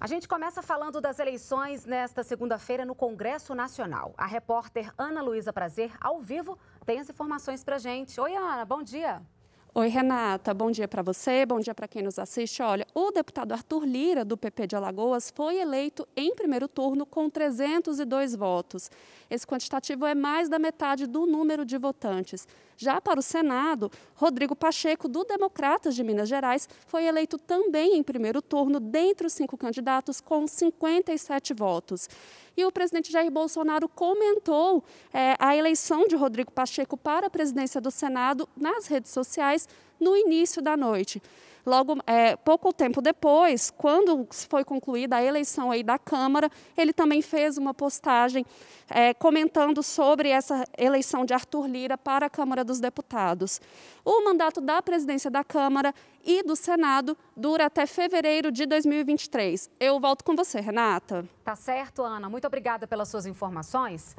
A gente começa falando das eleições nesta segunda-feira no Congresso Nacional. A repórter Ana Luísa Prazer, ao vivo, tem as informações para gente. Oi, Ana, bom dia. Oi, Renata. Bom dia para você, bom dia para quem nos assiste. Olha, o deputado Arthur Lira, do PP de Alagoas, foi eleito em primeiro turno com 302 votos. Esse quantitativo é mais da metade do número de votantes. Já para o Senado, Rodrigo Pacheco, do Democratas de Minas Gerais, foi eleito também em primeiro turno, dentre os cinco candidatos, com 57 votos. E o presidente Jair Bolsonaro comentou é, a eleição de Rodrigo Pacheco para a presidência do Senado nas redes sociais no início da noite. Logo, é, pouco tempo depois, quando foi concluída a eleição aí da Câmara, ele também fez uma postagem é, comentando sobre essa eleição de Arthur Lira para a Câmara dos Deputados. O mandato da presidência da Câmara e do Senado dura até fevereiro de 2023. Eu volto com você, Renata. Tá certo, Ana. Muito obrigada pelas suas informações.